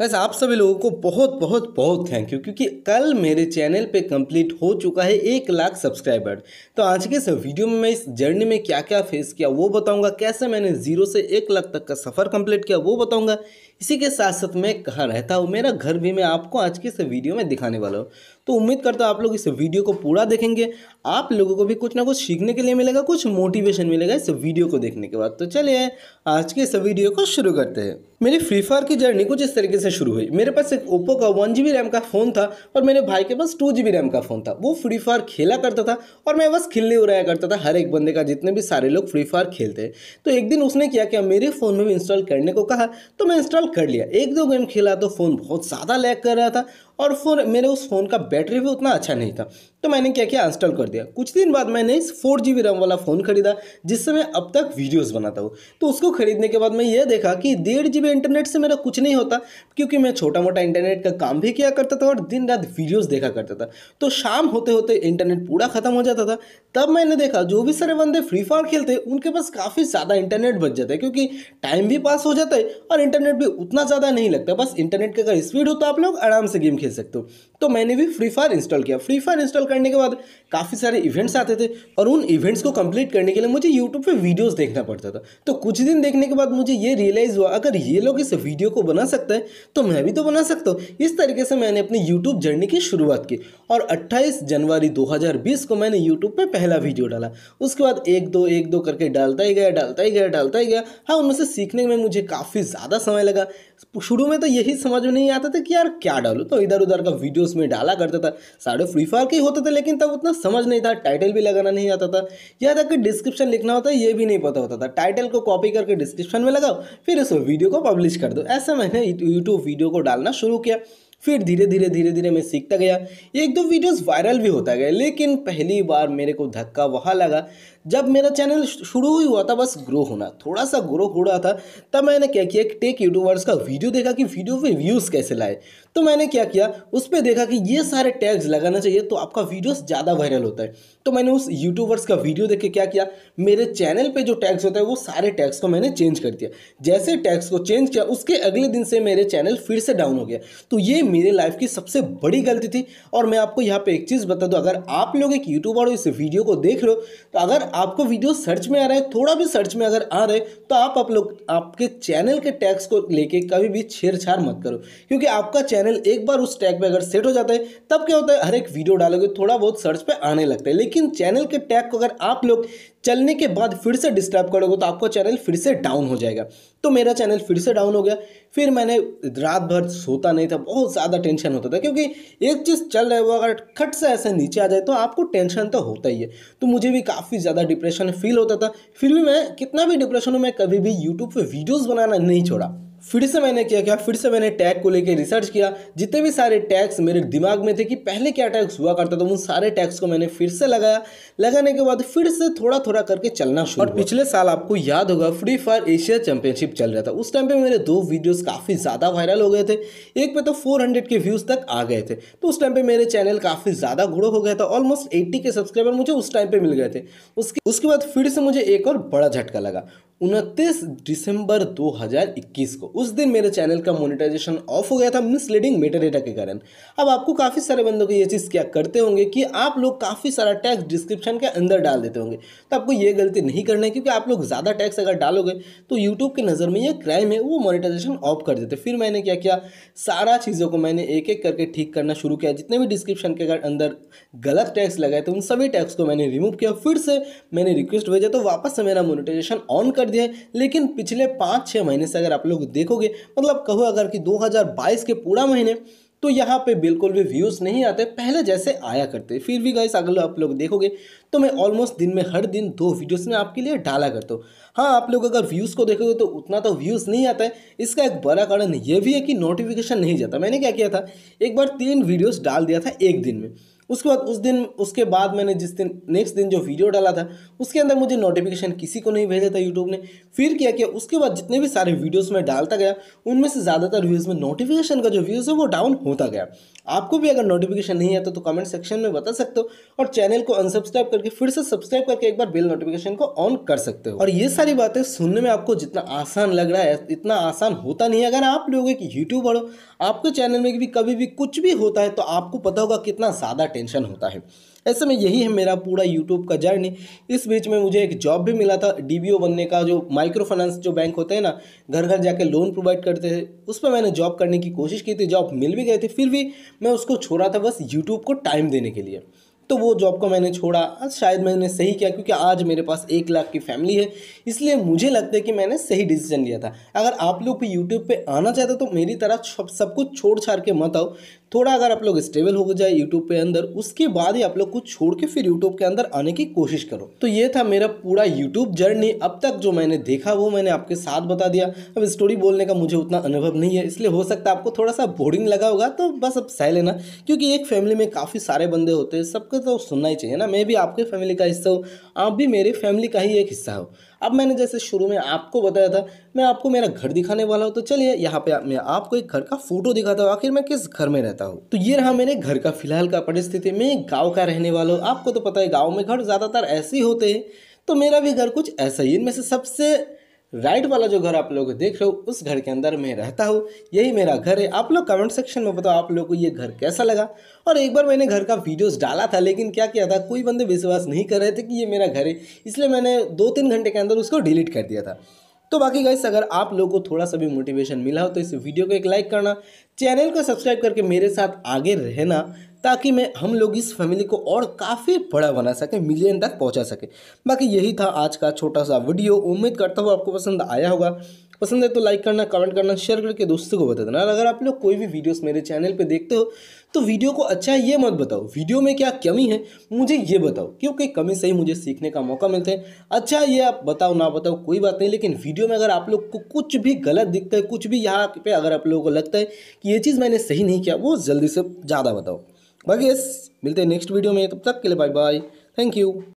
बस आप सभी लोगों को बहुत बहुत बहुत थैंक यू क्योंकि कल मेरे चैनल पे कंप्लीट हो चुका है एक लाख सब्सक्राइबर तो आज के इस वीडियो में मैं इस जर्नी में क्या क्या फेस किया वो बताऊंगा कैसे मैंने जीरो से एक लाख तक का सफ़र कंप्लीट किया वो बताऊंगा इसी के साथ साथ मैं कहाँ रहता हूँ मेरा घर भी मैं आपको आज के इस वीडियो में दिखाने वाला हूँ तो उम्मीद करता हूँ आप लोग इस वीडियो को पूरा देखेंगे आप लोगों को भी कुछ ना कुछ सीखने के लिए मिलेगा कुछ मोटिवेशन मिलेगा इस वीडियो को देखने के बाद तो चलिए आज के इस वीडियो को शुरू करते हैं मेरी फ्री फायर की जर्नी कुछ इस तरीके से शुरू हुई मेरे पास एक ओप्पो का वन जी रैम का फ़ोन था और मेरे भाई के पास टू जी रैम का फ़ोन था वो फ्री फायर खेला करता था और मैं बस खिलने उड़ाया करता था हर एक बंदे का जितने भी सारे लोग फ्री फायर खेलते हैं तो एक दिन उसने क्या किया मेरे फ़ोन में भी इंस्टॉल करने को कहा तो मैं इंस्टॉल कर लिया एक दो गेम खेला तो फ़ोन बहुत ज़्यादा लैग कर रहा था और फ़ोन मेरे उस फ़ोन का बैटरी भी उतना अच्छा नहीं था तो मैंने क्या किया इंस्टॉल कर दिया कुछ दिन बाद मैंने इस फोर जी रैम वाला फ़ोन खरीदा जिससे मैं अब तक वीडियोस बनाता हूँ तो उसको खरीदने के बाद मैं ये देखा कि डेढ़ जी इंटरनेट से मेरा कुछ नहीं होता क्योंकि मैं छोटा मोटा इंटरनेट का काम भी किया करता था और दिन रात वीडियोज़ देखा करता था तो शाम होते होते इंटरनेट पूरा ख़त्म हो जाता था तब मैंने देखा जो भी सारे बंदे फ्री फायर खेलते उनके पास काफ़ी ज़्यादा इंटरनेट बच जाता है क्योंकि टाइम भी पास हो जाता है और इंटरनेट भी उतना ज़्यादा नहीं लगता बस इंटरनेट का अगर स्पीड हो तो आप लोग आराम से गेम खेल खेल सकते हो तो मैंने भी फ्री फायर इंस्टॉल किया फ्री फायर इंस्टॉल करने के बाद काफ़ी सारे इवेंट्स आते थे और उन इवेंट्स को कंप्लीट करने के लिए मुझे यूट्यूब पे वीडियोस देखना पड़ता था तो कुछ दिन देखने के बाद मुझे ये रियलाइज़ हुआ अगर ये लोग इस वीडियो को बना सकते हैं तो मैं भी तो बना सकता हूँ इस तरीके से मैंने अपनी यूट्यूब जर्नी की शुरुआत की और अट्ठाईस जनवरी दो को मैंने यूट्यूब पर पहला वीडियो डाला उसके बाद एक दो एक दो करके डालता ही गया डालता ही गया डालता ही गया हाँ उनमें से सीखने में मुझे काफ़ी ज़्यादा समय लगा शुरू में तो यही समझ में नहीं आता था कि यार क्या डालूँ तो इधर उधर का वीडियोस में डाला करता था सारे फ्री फायर के ही होते थे लेकिन तब उतना समझ नहीं था टाइटल भी लगाना नहीं आता था या तक कि डिस्क्रिप्शन लिखना होता ये भी नहीं पता होता था टाइटल को कॉपी करके डिस्क्रिप्शन में लगाओ फिर उस वीडियो को पब्लिश कर दो ऐसा मैंने यूट्यूब वीडियो को डालना शुरू किया फिर धीरे धीरे धीरे धीरे मैं सीखता गया एक दो वीडियोस वायरल भी होता गया लेकिन पहली बार मेरे को धक्का वहाँ लगा जब मेरा चैनल शुरू ही हुआ था बस ग्रो होना थोड़ा सा ग्रो हो रहा था तब मैंने क्या किया एक टेक यूट्यूबर्स का वीडियो देखा कि वीडियो पे व्यूज़ कैसे लाए तो मैंने क्या किया उस पर देखा कि ये सारे टैग्स लगाना चाहिए तो आपका वीडियोस ज़्यादा वायरल होता है तो मैंने उस यूट्यूबर्स का वीडियो देख के क्या किया मेरे चैनल पर जो टैग्स होता है वो सारे टैग्स को मैंने चेंज कर दिया जैसे टैग्स को चेंज किया उसके अगले दिन से मेरे चैनल फिर से डाउन हो गया तो ये मेरे लाइफ की सबसे बड़ी गलती थी और मैं आपको यहाँ पर एक चीज़ बता दूँ अगर आप लोग एक यूट्यूबर हो इस वीडियो को देख रहे हो तो अगर आपको वीडियो सर्च में आ रहा है थोड़ा भी सर्च में अगर आ रहे तो आप आप लोग आपके चैनल के टैग्स को लेके कभी भी छेड़छाड़ मत करो क्योंकि आपका चैनल एक बार उस टैग पे अगर सेट हो जाता है तब क्या होता है हर एक वीडियो डालोगे थोड़ा बहुत सर्च पर आने लगता है लेकिन चैनल के टैग को अगर आप लोग चलने के बाद फिर से डिस्टर्ब करोगे तो आपका चैनल फिर से डाउन हो जाएगा तो मेरा चैनल फिर से डाउन हो गया फिर मैंने रात भर सोता नहीं था बहुत ज़्यादा टेंशन होता था क्योंकि एक चीज़ चल रहा है वो अगर खट से ऐसे नीचे आ जाए तो आपको टेंशन तो होता ही है तो मुझे भी काफ़ी ज़्यादा डिप्रेशन फील होता था फिर भी मैं कितना भी डिप्रेशन हो मैं कभी भी यूट्यूब पर वीडियोज़ बनाना नहीं छोड़ा फिर से मैंने क्या किया फिर से मैंने टैग को लेकर रिसर्च किया जितने भी सारे टैग्स मेरे दिमाग में थे कि पहले क्या टैग्स हुआ करता था उन सारे टैग्स को मैंने फिर से लगाया लगाने के बाद फिर से थोड़ा थोड़ा करके चलना शुरू और पिछले साल आपको याद होगा फ्री फायर एशिया चैंपियनशिप चल रहा था उस टाइम पर मेरे दो वीडियोज़ काफ़ी ज़्यादा वायरल हो गए थे एक पे तो फोर के व्यूज़ तक आ गए थे तो उस टाइम पर मेरे चैनल काफ़ी ज़्यादा घुड़ो हो गया था ऑलमोस्ट एट्टी के सब्सक्राइबर मुझे उस टाइम पर मिल गए थे उसके उसके बाद फिर से मुझे एक और बड़ा झटका लगा उनतीस दिसंबर 2021 को उस दिन मेरे चैनल का मोनेटाइजेशन ऑफ हो गया था मिसलीडिंग डेटा के कारण अब आपको काफ़ी सारे बंदों को ये चीज़ क्या करते होंगे कि आप लोग काफ़ी सारा टैक्स डिस्क्रिप्शन के अंदर डाल देते होंगे तो आपको ये गलती नहीं करना है क्योंकि आप लोग ज़्यादा टैक्स अगर डालोगे तो यूट्यूब की नज़र में ये क्राइम है वो मोनिटाइजेशन ऑफ कर देते फिर मैंने क्या किया सारा चीज़ों को मैंने एक एक करके ठीक करना शुरू किया जितने भी डिस्क्रिप्शन के अंदर गलत टैक्स लगाए थे उन सभी टैक्स को मैंने रिमूव किया फिर से मैंने रिक्वेस्ट भेजा तो वापस से मेरा मोनिटाइजेशन ऑन कर कर दिया है लेकिन पिछले पाँच छः महीने से अगर आप लोग देखोगे मतलब कहो अगर कि 2022 के पूरा महीने तो यहाँ पे बिल्कुल भी व्यूज़ नहीं आते पहले जैसे आया करते फिर भी गाइस अगर आप लोग देखोगे तो मैं ऑलमोस्ट दिन में हर दिन दो वीडियोस में आपके लिए डाला करता हूँ हाँ आप लोग अगर व्यूज़ को देखोगे तो उतना तो व्यूज़ नहीं आता है इसका एक बड़ा कारण ये भी है कि नोटिफिकेशन नहीं जाता मैंने क्या किया था एक बार तीन वीडियोज़ डाल दिया था एक दिन में उसके बाद उस दिन उसके बाद मैंने जिस दिन नेक्स्ट दिन जो वीडियो डाला था उसके अंदर मुझे नोटिफिकेशन किसी को नहीं भेजा था यूट्यूब ने फिर क्या किया उसके बाद जितने भी सारे वीडियोस में डालता गया उनमें से ज़्यादातर व्यूज़ में नोटिफिकेशन का जो व्यूज़ है वो डाउन होता गया आपको भी अगर नोटिफिकेशन नहीं आता तो कमेंट सेक्शन में बता सकते हो और चैनल को अनसब्सक्राइब करके फिर से सब्सक्राइब करके एक बार बेल नोटिफिकेशन को ऑन कर सकते हो और ये सारी बातें सुनने में आपको जितना आसान लग रहा है इतना आसान होता नहीं है अगर आप लोग एक यूट्यूबर हो आपके चैनल में भी कभी भी कुछ भी होता है तो आपको पता होगा कितना ज़्यादा टेंशन होता है ऐसे में यही है मेरा पूरा यूट्यूब का जर्नी इस बीच में मुझे एक जॉब भी मिला था डी बनने का जो माइक्रो फाइनेंस जो बैंक होते हैं ना घर घर जाके लोन प्रोवाइड करते थे उस पर मैंने जॉब करने की कोशिश की थी जॉब मिल भी गई थी फिर भी मैं उसको छोड़ा था बस यूट्यूब को टाइम देने के लिए तो वो जॉब को मैंने छोड़ा शायद मैंने सही किया क्योंकि आज मेरे पास एक लाख की फैमिली है इसलिए मुझे लगता है कि मैंने सही डिसीजन लिया था अगर आप लोग भी यूट्यूब पे आना चाहते हो तो मेरी तरह सब सब कुछ छोड़ छाड़ के मत आओ थोड़ा अगर आप लोग स्टेबल हो जाए यूट्यूब पे अंदर उसके बाद ही आप लोग को छोड़ के फिर यूट्यूब के अंदर आने की कोशिश करो तो ये था मेरा पूरा यूट्यूब जर्नी अब तक जो मैंने देखा वो मैंने आपके साथ बता दिया अब स्टोरी बोलने का मुझे उतना अनुभव नहीं है इसलिए हो सकता है आपको थोड़ा सा बोरिंग लगा होगा तो बस अब सह लेना क्योंकि एक फैमिली में काफ़ी सारे बंदे होते हैं सबको तो सुनना ही चाहिए ना मैं भी आपके फैमिली का हिस्सा हूँ आप भी मेरे फैमिली का ही एक हिस्सा हो अब मैंने जैसे शुरू में आपको बताया था मैं आपको मेरा घर दिखाने वाला हूँ तो चलिए यहाँ पे मैं आपको एक घर का फोटो दिखाता हूँ आखिर मैं किस घर में रहता हूँ तो ये रहा मेरे घर का फिलहाल का परिस्थिति मैं गाँव का रहने वाला हूँ आपको तो पता है गाँव में घर ज़्यादातर ऐसे ही होते हैं तो मेरा भी घर कुछ ऐसा ही इनमें से सबसे राइट वाला जो घर आप लोग देख रहे हो उस घर के अंदर मैं रहता हूँ यही मेरा घर है आप लोग कमेंट सेक्शन में बताओ आप लोग को ये घर कैसा लगा और एक बार मैंने घर का वीडियोस डाला था लेकिन क्या किया था कोई बंदे विश्वास नहीं कर रहे थे कि ये मेरा घर है इसलिए मैंने दो तीन घंटे के अंदर उसको डिलीट कर दिया था तो बाकी गाइस अगर आप लोग को थोड़ा सा भी मोटिवेशन मिला हो तो इस वीडियो को एक लाइक करना चैनल को सब्सक्राइब करके मेरे साथ आगे रहना ताकि मैं हम लोग इस फैमिली को और काफ़ी बड़ा बना सकें मिलियन तक पहुंचा सकें बाकी यही था आज का छोटा सा वीडियो उम्मीद करता हूँ आपको पसंद आया होगा पसंद है तो लाइक करना कमेंट करना शेयर करके दोस्तों को बता देना अगर आप लोग कोई भी वीडियोस मेरे चैनल पे देखते हो तो वीडियो को अच्छा है ये मत बताओ वीडियो में क्या कमी है मुझे ये बताओ क्योंकि कमी से ही मुझे सीखने का मौका मिलता है अच्छा ये आप बताओ ना बताओ कोई बात नहीं लेकिन वीडियो में अगर आप लोग को कुछ भी गलत दिखता है कुछ भी यहाँ पर अगर आप लोगों को लगता है कि ये चीज़ मैंने सही नहीं किया वो जल्दी से ज़्यादा बताओ बाकी यस मिलते हैं नेक्स्ट वीडियो में तब तक के लिए बाय बाय थैंक यू